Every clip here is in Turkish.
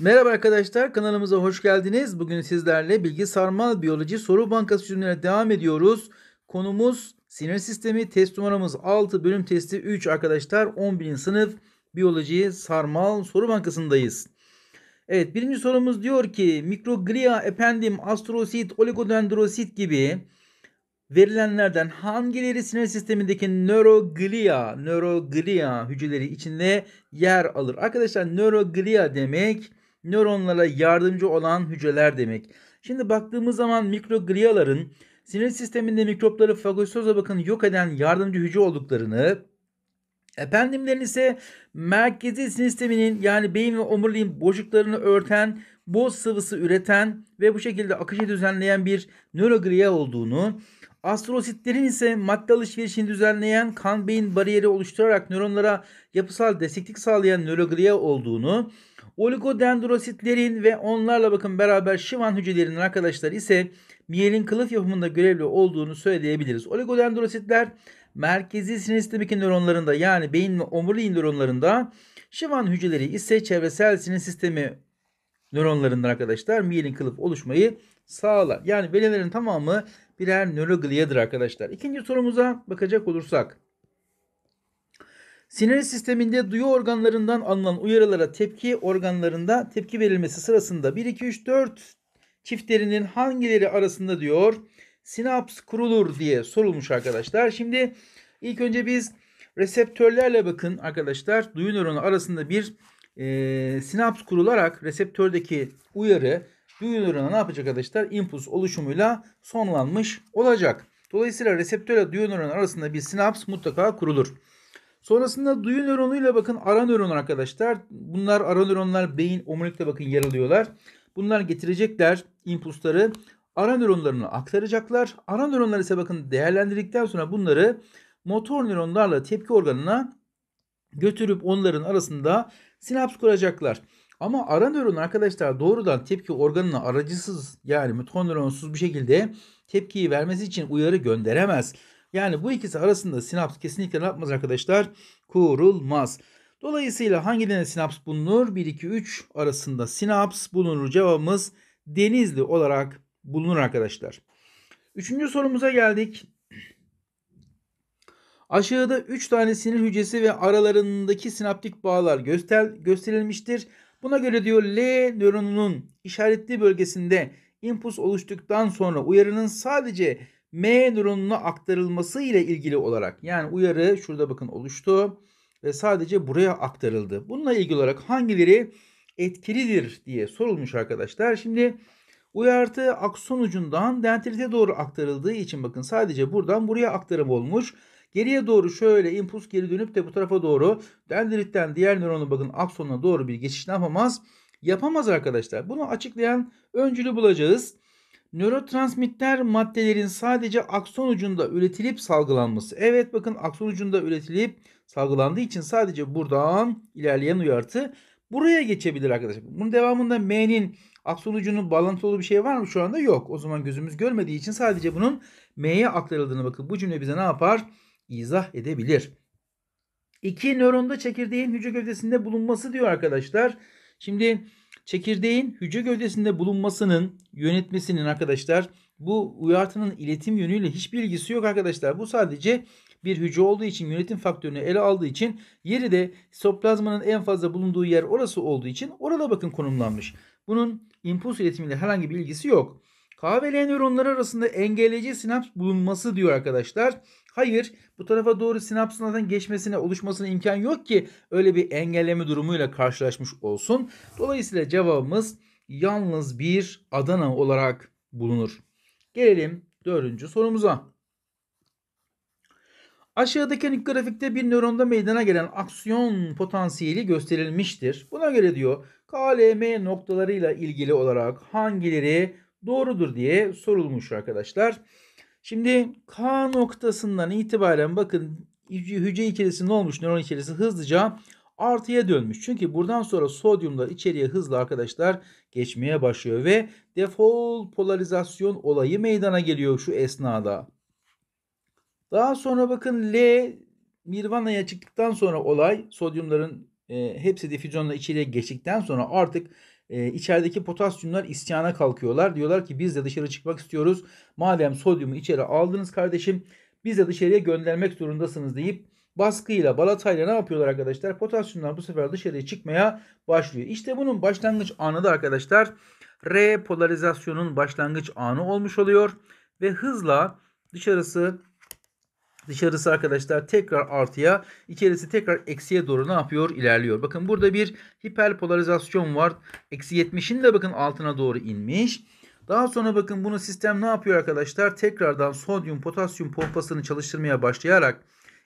Merhaba arkadaşlar kanalımıza hoş geldiniz. Bugün sizlerle Bilgi Sarmal Biyoloji Soru Bankası çözümlerine devam ediyoruz. Konumuz sinir sistemi test numaramız 6 bölüm testi 3 arkadaşlar 11. sınıf biyoloji sarmal soru bankasındayız. Evet birinci sorumuz diyor ki mikroglia, ependim, astrosit, oligodendrosit gibi verilenlerden hangileri sinir sistemindeki nöroglia, nöroglia hücreleri içinde yer alır? Arkadaşlar nöroglia demek nöronlara yardımcı olan hücreler demek. Şimdi baktığımız zaman mikrogliaların sinir sisteminde mikropları fagositoza bakın yok eden yardımcı hücre olduklarını Ependimlerin ise merkezi sinir sisteminin yani beyin ve omuriliğin boşluklarını örten, boz sıvısı üreten ve bu şekilde akışı düzenleyen bir nörogriya olduğunu, astrositlerin ise madde alışverişini düzenleyen kan beyin bariyeri oluşturarak nöronlara yapısal desteklik sağlayan nörogriya olduğunu, Oligodendrositlerin ve onlarla bakın beraber şıvan hücrelerinin arkadaşlar ise miyelin kılıf yapımında görevli olduğunu söyleyebiliriz. Oligodendrositler merkezi sinir sistemindeki nöronlarında yani beyin ve omuriliğin nöronlarında şıvan hücreleri ise çevresel sinir sistemi nöronlarında arkadaşlar miyelin kılıf oluşmayı sağlar. Yani velilerin tamamı birer nörogliyadır arkadaşlar. İkinci sorumuza bakacak olursak Sinir sisteminde duyu organlarından alınan uyarılara tepki organlarında tepki verilmesi sırasında 1, 2, 3, 4 çiftlerinin hangileri arasında diyor sinaps kurulur diye sorulmuş arkadaşlar. Şimdi ilk önce biz reseptörlerle bakın arkadaşlar duyu nöronu arasında bir e, sinaps kurularak reseptördeki uyarı duyu nörona ne yapacak arkadaşlar? Impuls oluşumuyla sonlanmış olacak. Dolayısıyla reseptörle duyu nöronu arasında bir sinaps mutlaka kurulur. Sonrasında duyu nöronuyla bakın ara nöron arkadaşlar. Bunlar ara nöronlar beyin omurilikte bakın yer alıyorlar. Bunlar getirecekler impulsları ara nöronlarını aktaracaklar. Ara nöronlar ise bakın değerlendirdikten sonra bunları motor nöronlarla tepki organına götürüp onların arasında sinaps kuracaklar. Ama ara nöron arkadaşlar doğrudan tepki organına aracısız yani motor nöronsuz bir şekilde tepkiyi vermesi için uyarı gönderemez. Yani bu ikisi arasında sinaps kesinlikle ne yapmaz arkadaşlar? Kurulmaz. Dolayısıyla hangi dene sinaps bulunur? 1, 2, 3 arasında sinaps bulunur. Cevabımız denizli olarak bulunur arkadaşlar. Üçüncü sorumuza geldik. Aşağıda 3 tane sinir hücresi ve aralarındaki sinaptik bağlar göster gösterilmiştir. Buna göre diyor L nöronunun işaretli bölgesinde impuls oluştuktan sonra uyarının sadece M nöronuna aktarılması ile ilgili olarak yani uyarı şurada bakın oluştu ve sadece buraya aktarıldı. Bununla ilgili olarak hangileri etkilidir diye sorulmuş arkadaşlar. Şimdi uyartı akson ucundan dendrite doğru aktarıldığı için bakın sadece buradan buraya aktarım olmuş. Geriye doğru şöyle impuls geri dönüp de bu tarafa doğru dendritten diğer nöronu bakın aksonuna doğru bir geçiş yapamaz? Yapamaz arkadaşlar. Bunu açıklayan öncülü bulacağız. Nörotransmitter maddelerin sadece akson ucunda üretilip salgılanması. Evet bakın akson ucunda üretilip salgılandığı için sadece buradan ilerleyen uyartı buraya geçebilir arkadaşlar. Bunun devamında M'nin akson ucunun bağlantı olduğu bir şey var mı şu anda? Yok. O zaman gözümüz görmediği için sadece bunun M'ye aktarıldığını bakın. Bu cümle bize ne yapar? İzah edebilir. İki nöronda çekirdeğin hücre gövdesinde bulunması diyor arkadaşlar. Şimdi Çekirdeğin hücre gövdesinde bulunmasının yönetmesinin arkadaşlar bu uyartının iletim yönüyle hiçbir ilgisi yok arkadaşlar. Bu sadece bir hücre olduğu için yönetim faktörünü ele aldığı için yeri de sitoplazmanın en fazla bulunduğu yer orası olduğu için orada bakın konumlanmış. Bunun impuls iletimiyle herhangi bir ilgisi yok. K ve L nöronları arasında engelleyici sinaps bulunması diyor arkadaşlar. Hayır bu tarafa doğru sinapsın zaten geçmesine oluşmasına imkan yok ki öyle bir engelleme durumuyla karşılaşmış olsun. Dolayısıyla cevabımız yalnız bir Adana olarak bulunur. Gelelim dördüncü sorumuza. Aşağıdaki grafikte bir nöronda meydana gelen aksiyon potansiyeli gösterilmiştir. Buna göre diyor KLM noktalarıyla ilgili olarak hangileri doğrudur diye sorulmuş arkadaşlar. Şimdi K noktasından itibaren bakın hücre ikilisi ne olmuş? Nöron ikilisi hızlıca artıya dönmüş. Çünkü buradan sonra sodyumlar içeriye hızlı arkadaşlar geçmeye başlıyor ve defol polarizasyon olayı meydana geliyor şu esnada. Daha sonra bakın L mirvanaya çıktıktan sonra olay sodyumların e, hepsi difüzyonla içeriye geçtikten sonra artık e, içerideki potasyumlar isyana kalkıyorlar. Diyorlar ki biz de dışarı çıkmak istiyoruz. Madem sodyumu içeri aldınız kardeşim biz de dışarıya göndermek zorundasınız deyip baskıyla balatayla ne yapıyorlar arkadaşlar? Potasyumlar bu sefer dışarıya çıkmaya başlıyor. İşte bunun başlangıç anı da arkadaşlar repolarizasyonun başlangıç anı olmuş oluyor ve hızla dışarısı Dışarısı arkadaşlar tekrar artıya, içerisi tekrar eksiye doğru ne yapıyor? İlerliyor. Bakın burada bir hiperpolarizasyon var. Eksi 70'in de bakın altına doğru inmiş. Daha sonra bakın bunu sistem ne yapıyor arkadaşlar? Tekrardan sodyum potasyum pompasını çalıştırmaya başlayarak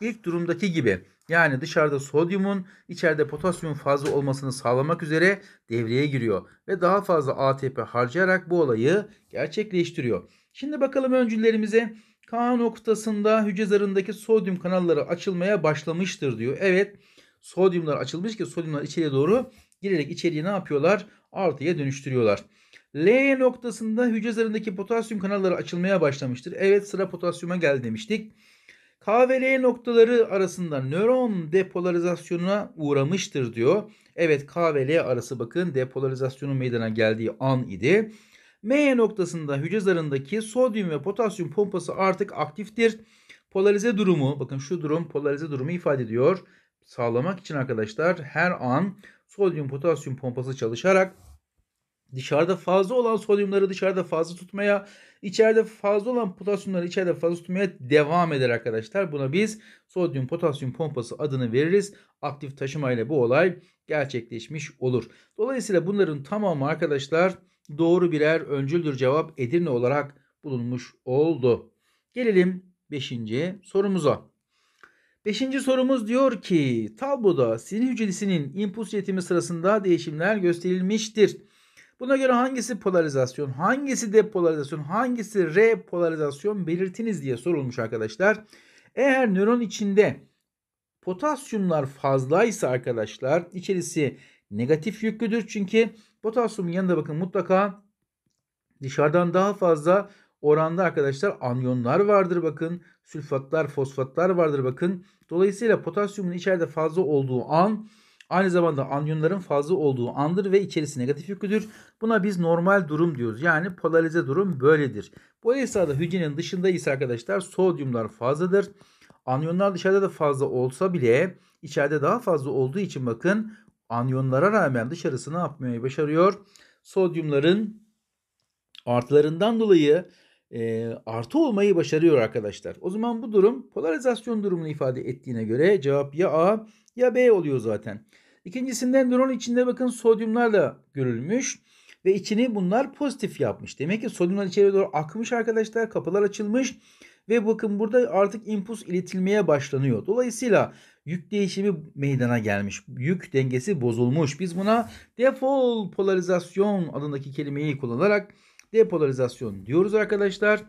ilk durumdaki gibi yani dışarıda sodyumun içeride potasyum fazla olmasını sağlamak üzere devreye giriyor. Ve daha fazla ATP harcayarak bu olayı gerçekleştiriyor. Şimdi bakalım öncüllerimize Ta noktasında hücre zarındaki sodyum kanalları açılmaya başlamıştır diyor. Evet sodyumlar açılmış ki sodyumlar içeriye doğru girerek içeriye ne yapıyorlar? Artıya dönüştürüyorlar. L noktasında hücre zarındaki potasyum kanalları açılmaya başlamıştır. Evet sıra potasyuma geldi demiştik. K ve L noktaları arasında nöron depolarizasyonuna uğramıştır diyor. Evet K ve L arası bakın depolarizasyonun meydana geldiği an idi. MY noktasında hücre zarındaki sodyum ve potasyum pompası artık aktiftir. Polarize durumu bakın şu durum polarize durumu ifade ediyor. Sağlamak için arkadaşlar her an sodyum potasyum pompası çalışarak dışarıda fazla olan sodyumları dışarıda fazla tutmaya, içeride fazla olan potasyumları içeride fazla tutmaya devam eder arkadaşlar. Buna biz sodyum potasyum pompası adını veririz. Aktif taşıma ile bu olay gerçekleşmiş olur. Dolayısıyla bunların tamamı arkadaşlar doğru birer öncüldür cevap Edirne olarak bulunmuş oldu. Gelelim 5. sorumuza. 5. sorumuz diyor ki tabloda sinir hücresinin impuls yetimi sırasında değişimler gösterilmiştir. Buna göre hangisi polarizasyon, hangisi depolarizasyon, hangisi repolarizasyon belirtiniz diye sorulmuş arkadaşlar. Eğer nöron içinde potasyumlar fazlaysa arkadaşlar içerisi negatif yüklüdür. Çünkü potasyumun yanında bakın mutlaka dışarıdan daha fazla oranda arkadaşlar anyonlar vardır bakın. Sülfatlar, fosfatlar vardır bakın. Dolayısıyla potasyumun içeride fazla olduğu an aynı zamanda anyonların fazla olduğu andır ve içerisi negatif yüklüdür. Buna biz normal durum diyoruz. Yani polarize durum böyledir. Bu esnada hücrenin dışında ise arkadaşlar sodyumlar fazladır. Anyonlar dışarıda da fazla olsa bile içeride daha fazla olduğu için bakın anyonlara rağmen dışarısı ne yapmayı başarıyor? Sodyumların artılarından dolayı e, artı olmayı başarıyor arkadaşlar. O zaman bu durum polarizasyon durumunu ifade ettiğine göre cevap ya A ya B oluyor zaten. İkincisinden nöron içinde bakın sodyumlar da görülmüş ve içini bunlar pozitif yapmış. Demek ki sodyumlar içeri doğru akmış arkadaşlar kapılar açılmış ve bakın burada artık impuls iletilmeye başlanıyor. Dolayısıyla Yük değişimi meydana gelmiş. Yük dengesi bozulmuş. Biz buna defol polarizasyon adındaki kelimeyi kullanarak depolarizasyon diyoruz arkadaşlar.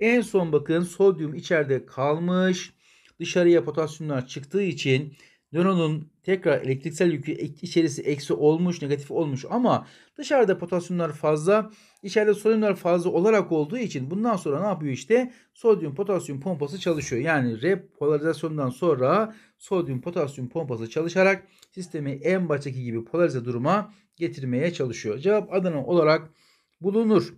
En son bakın sodyum içeride kalmış. Dışarıya potasyumlar çıktığı için nöronun tekrar elektriksel yükü içerisi eksi olmuş, negatif olmuş ama dışarıda potasyumlar fazla, içeride sodyumlar fazla olarak olduğu için bundan sonra ne yapıyor işte? Sodyum potasyum pompası çalışıyor. Yani repolarizasyondan sonra sodyum potasyum pompası çalışarak sistemi en baştaki gibi polarize duruma getirmeye çalışıyor. Cevap Adana olarak bulunur.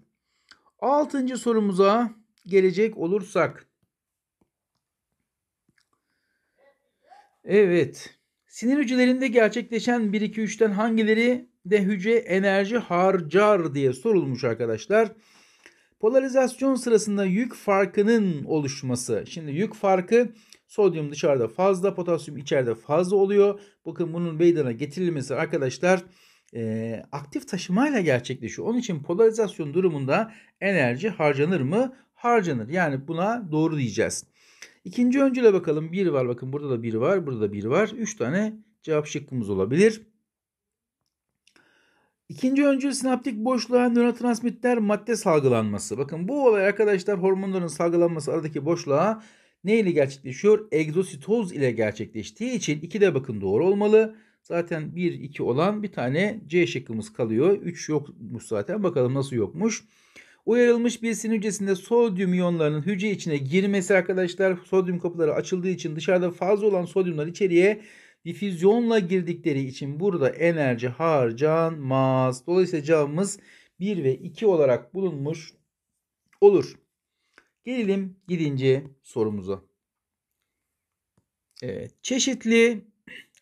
Altıncı sorumuza gelecek olursak Evet. Sinir hücrelerinde gerçekleşen 1 2 3'ten hangileri de hücre enerji harcar diye sorulmuş arkadaşlar. Polarizasyon sırasında yük farkının oluşması. Şimdi yük farkı sodyum dışarıda fazla, potasyum içeride fazla oluyor. Bakın bunun meydana getirilmesi arkadaşlar e, aktif taşımayla gerçekleşiyor. Onun için polarizasyon durumunda enerji harcanır mı? Harcanır. Yani buna doğru diyeceğiz. İkinci öncüle bakalım. 1 var. Bakın burada da 1 var. Burada da 1 var. 3 tane cevap şıkkımız olabilir. İkinci öncül sinaptik boşluğa nörotransmitter madde salgılanması. Bakın bu olay arkadaşlar hormonların salgılanması aradaki boşluğa ne ile gerçekleşiyor? Egzositoz ile gerçekleştiği için 2 de bakın doğru olmalı. Zaten 1, 2 olan bir tane C şıkkımız kalıyor. 3 yokmuş zaten. Bakalım nasıl yokmuş. Uyarılmış besin hücresinde sodyum iyonlarının hücre içine girmesi arkadaşlar sodyum kapıları açıldığı için dışarıda fazla olan sodyumlar içeriye difüzyonla girdikleri için burada enerji harcanmaz. Dolayısıyla cevabımız 1 ve 2 olarak bulunmuş olur. Gelelim 7. sorumuza. Evet, çeşitli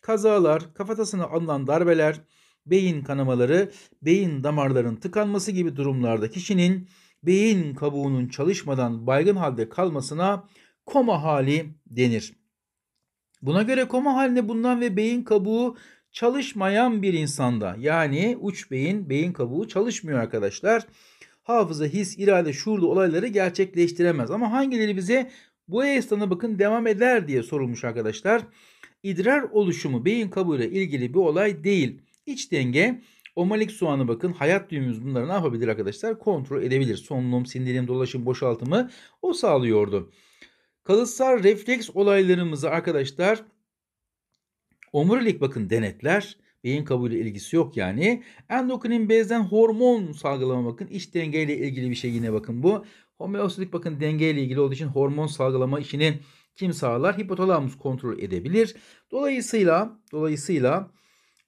kazalar, kafatasına alınan darbeler, beyin kanamaları, beyin damarlarının tıkanması gibi durumlarda kişinin beyin kabuğunun çalışmadan baygın halde kalmasına koma hali denir. Buna göre koma haline bundan ve beyin kabuğu çalışmayan bir insanda yani uç beyin, beyin kabuğu çalışmıyor arkadaşlar. Hafıza, his, irade, şuurlu olayları gerçekleştiremez. Ama hangileri bize bu esnada bakın devam eder diye sorulmuş arkadaşlar. İdrar oluşumu beyin kabuğuyla ilgili bir olay değil. İç denge omalik soğanı bakın hayat düğümümüz bunları ne yapabilir arkadaşlar? Kontrol edebilir. Solunum, sindirim, dolaşım, boşaltımı o sağlıyordu. Kalıtsal refleks olaylarımızı arkadaşlar omurilik bakın denetler. Beyin kabuğuyla ilgisi yok yani. Endokrin bezden hormon salgılama bakın. iç dengeyle ilgili bir şey yine bakın bu. Homeostatik bakın dengeyle ilgili olduğu için hormon salgılama işini kim sağlar? Hipotalamus kontrol edebilir. Dolayısıyla dolayısıyla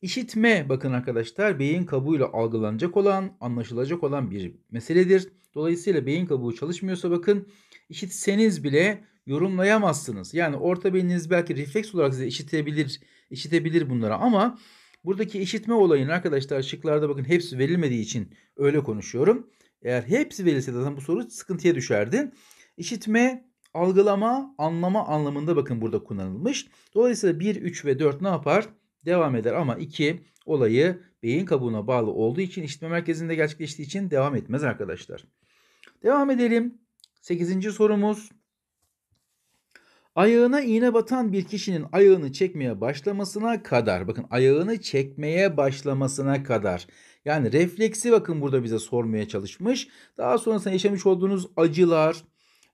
İşitme bakın arkadaşlar beyin kabuğuyla algılanacak olan, anlaşılacak olan bir meseledir. Dolayısıyla beyin kabuğu çalışmıyorsa bakın işitseniz bile yorumlayamazsınız. Yani orta beyniniz belki refleks olarak size işitebilir, işitebilir bunlara ama buradaki işitme olayını arkadaşlar şıklarda bakın hepsi verilmediği için öyle konuşuyorum. Eğer hepsi verilse zaten bu soru sıkıntıya düşerdi. İşitme, algılama, anlama anlamında bakın burada kullanılmış. Dolayısıyla 1, 3 ve 4 ne yapar? devam eder ama 2 olayı beyin kabuğuna bağlı olduğu için işitme merkezinde gerçekleştiği için devam etmez arkadaşlar. Devam edelim. 8. sorumuz. Ayağına iğne batan bir kişinin ayağını çekmeye başlamasına kadar bakın ayağını çekmeye başlamasına kadar yani refleksi bakın burada bize sormaya çalışmış. Daha sonrasında yaşamış olduğunuz acılar,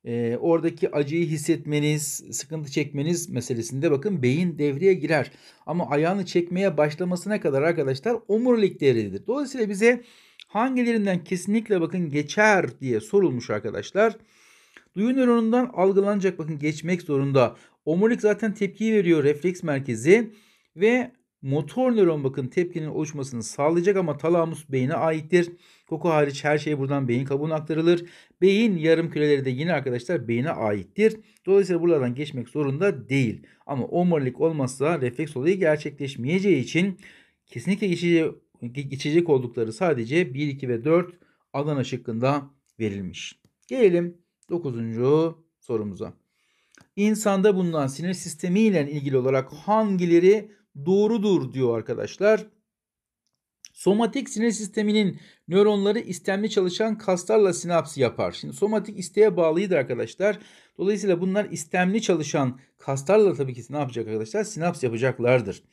e, oradaki acıyı hissetmeniz, sıkıntı çekmeniz meselesinde bakın beyin devreye girer. Ama ayağını çekmeye başlamasına kadar arkadaşlar omurilik devrededir. Dolayısıyla bize hangilerinden kesinlikle bakın geçer diye sorulmuş arkadaşlar. Duyu nöronundan algılanacak bakın geçmek zorunda. Omurilik zaten tepki veriyor refleks merkezi ve motor nöron bakın tepkinin oluşmasını sağlayacak ama talamus beyine aittir. Koku hariç her şey buradan beyin kabuğuna aktarılır. Beyin yarım küreleri de yine arkadaşlar beyine aittir. Dolayısıyla buradan geçmek zorunda değil. Ama omurilik olmazsa refleks olayı gerçekleşmeyeceği için kesinlikle geçecek, geçecek oldukları sadece 1, 2 ve 4 Adana şıkkında verilmiş. Gelelim 9. sorumuza. İnsanda bulunan sinir sistemi ile ilgili olarak hangileri doğrudur diyor arkadaşlar. Somatik sinir sisteminin nöronları istemli çalışan kaslarla sinaps yapar. Şimdi somatik isteğe bağlıydı arkadaşlar. Dolayısıyla bunlar istemli çalışan kaslarla tabii ki ne yapacak arkadaşlar? Sinaps yapacaklardır.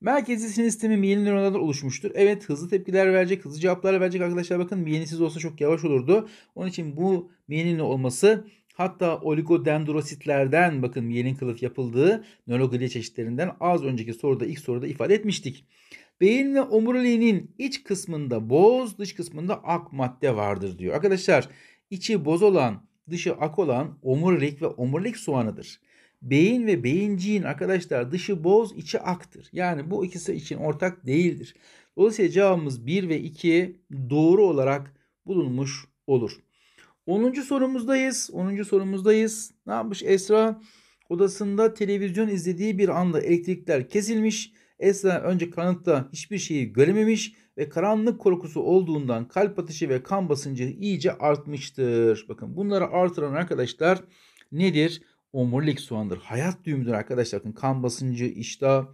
Merkezi sinir sistemi miyelin nöronlardan oluşmuştur. Evet hızlı tepkiler verecek, hızlı cevaplar verecek arkadaşlar. Bakın miyelinsiz olsa çok yavaş olurdu. Onun için bu miyelinli olması Hatta oligodendrositlerden bakın mielin kılıf yapıldığı nöroglia çeşitlerinden az önceki soruda ilk soruda ifade etmiştik. Beyin ve omuriliğinin iç kısmında boz, dış kısmında ak madde vardır diyor. Arkadaşlar içi boz olan, dışı ak olan omurilik ve omurilik soğanıdır. Beyin ve beyinciğin arkadaşlar dışı boz, içi aktır. Yani bu ikisi için ortak değildir. Dolayısıyla cevabımız 1 ve 2 doğru olarak bulunmuş olur. 10. sorumuzdayız. 10. sorumuzdayız. Ne yapmış Esra? Odasında televizyon izlediği bir anda elektrikler kesilmiş. Esra önce kanıtta hiçbir şeyi görememiş ve karanlık korkusu olduğundan kalp atışı ve kan basıncı iyice artmıştır. Bakın bunları artıran arkadaşlar nedir? Omurilik soğandır. Hayat düğümüdür arkadaşlar. Bakın kan basıncı, iştah,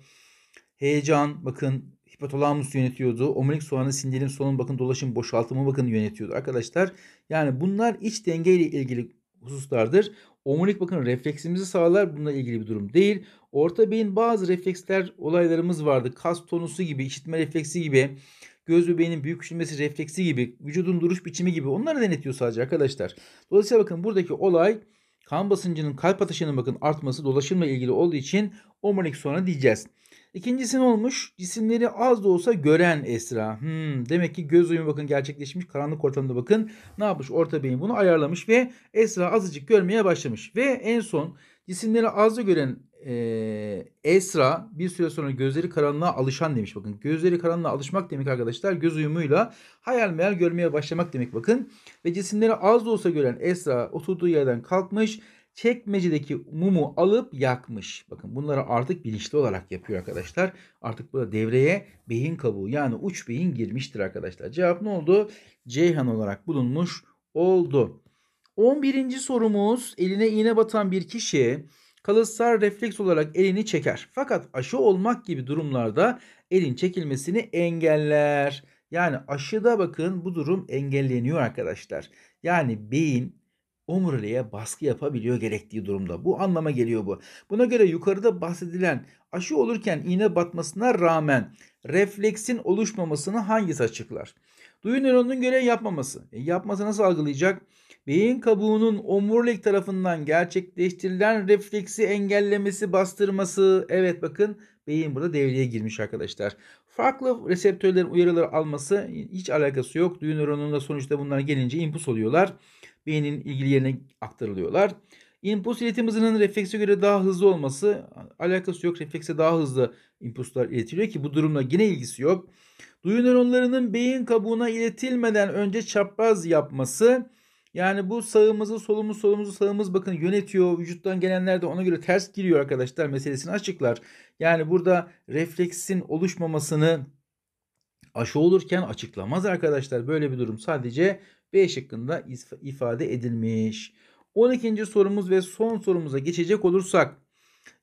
heyecan, bakın Hipotalamus yönetiyordu. Omurilik soğanı, sindirim, solunum, bakın dolaşım, boşaltımı bakın yönetiyordu arkadaşlar. Yani bunlar iç denge ile ilgili hususlardır. Omurilik bakın refleksimizi sağlar. Bununla ilgili bir durum değil. Orta beyin bazı refleksler olaylarımız vardı. Kas tonusu gibi, işitme refleksi gibi, göz bebeğinin büyük küçülmesi refleksi gibi, vücudun duruş biçimi gibi onları denetiyor sadece arkadaşlar. Dolayısıyla bakın buradaki olay kan basıncının kalp atışının bakın artması dolaşımla ilgili olduğu için omurilik soğanı diyeceğiz. İkincisi ne olmuş? Cisimleri az da olsa gören Esra. Hmm, demek ki göz uyumu bakın gerçekleşmiş. Karanlık ortamda bakın ne yapmış? Orta beyin bunu ayarlamış ve Esra azıcık görmeye başlamış. Ve en son cisimleri az da gören e, Esra bir süre sonra gözleri karanlığa alışan demiş. Bakın gözleri karanlığa alışmak demek arkadaşlar göz uyumuyla hayal meyal görmeye başlamak demek bakın. Ve cisimleri az da olsa gören Esra oturduğu yerden kalkmış çekmecedeki mumu alıp yakmış. Bakın bunları artık bilinçli olarak yapıyor arkadaşlar. Artık burada devreye beyin kabuğu yani uç beyin girmiştir arkadaşlar. Cevap ne oldu? Ceyhan olarak bulunmuş oldu. 11. sorumuz eline iğne batan bir kişi kalıtsal refleks olarak elini çeker. Fakat aşı olmak gibi durumlarda elin çekilmesini engeller. Yani aşıda bakın bu durum engelleniyor arkadaşlar. Yani beyin omuriliğe baskı yapabiliyor gerektiği durumda. Bu anlama geliyor bu. Buna göre yukarıda bahsedilen aşı olurken iğne batmasına rağmen refleksin oluşmamasını hangisi açıklar? Duyun nöronunun görev yapmaması. E, yapması nasıl algılayacak? Beyin kabuğunun omurilik tarafından gerçekleştirilen refleksi engellemesi, bastırması. Evet bakın beyin burada devreye girmiş arkadaşlar. Farklı reseptörlerin uyarıları alması hiç alakası yok. Duyun nöronunda sonuçta bunlar gelince impuls oluyorlar beynin ilgili yerine aktarılıyorlar. İmpuls iletim hızının reflekse göre daha hızlı olması alakası yok. Reflekse daha hızlı impulslar iletiliyor ki bu durumla yine ilgisi yok. Duyu nöronlarının beyin kabuğuna iletilmeden önce çapraz yapması yani bu sağımızı solumuz solumuzu sağımız bakın yönetiyor. Vücuttan gelenler de ona göre ters giriyor arkadaşlar meselesini açıklar. Yani burada refleksin oluşmamasını aşı olurken açıklamaz arkadaşlar. Böyle bir durum sadece B şıkkında ifade edilmiş. 12. sorumuz ve son sorumuza geçecek olursak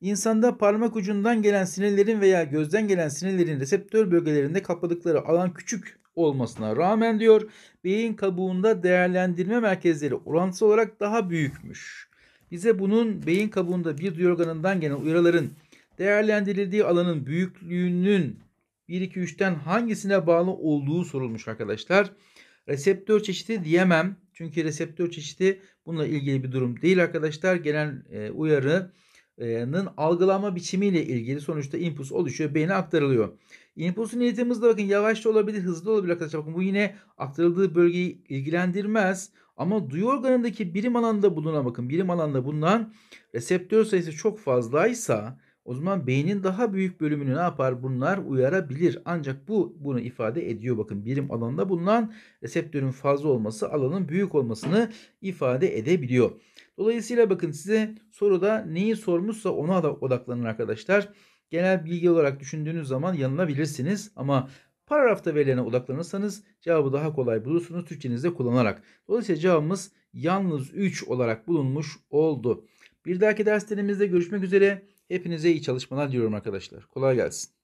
insanda parmak ucundan gelen sinirlerin veya gözden gelen sinirlerin reseptör bölgelerinde kapladıkları alan küçük olmasına rağmen diyor beyin kabuğunda değerlendirme merkezleri orantısız olarak daha büyükmüş. Bize bunun beyin kabuğunda bir duyu organından gelen uyarıların değerlendirildiği alanın büyüklüğünün 1 2 3'ten hangisine bağlı olduğu sorulmuş arkadaşlar. Reseptör çeşidi diyemem. Çünkü reseptör çeşidi bununla ilgili bir durum değil arkadaşlar. Gelen e, uyarının algılama biçimiyle ilgili sonuçta impuls oluşuyor. Beyne aktarılıyor. İmpulsun iletimizde bakın yavaş da olabilir, hızlı da olabilir arkadaşlar. Bakın bu yine aktarıldığı bölgeyi ilgilendirmez. Ama duyu organındaki birim alanında bulunan bakın birim alanında bulunan reseptör sayısı çok fazlaysa o zaman beynin daha büyük bölümünü ne yapar? Bunlar uyarabilir. Ancak bu bunu ifade ediyor. Bakın birim alanında bulunan reseptörün fazla olması alanın büyük olmasını ifade edebiliyor. Dolayısıyla bakın size soruda neyi sormuşsa ona da odaklanın arkadaşlar. Genel bilgi olarak düşündüğünüz zaman yanılabilirsiniz ama paragrafta verilene odaklanırsanız cevabı daha kolay bulursunuz Türkçenizde kullanarak. Dolayısıyla cevabımız yalnız 3 olarak bulunmuş oldu. Bir dahaki derslerimizde görüşmek üzere. Hepinize iyi çalışmalar diliyorum arkadaşlar. Kolay gelsin.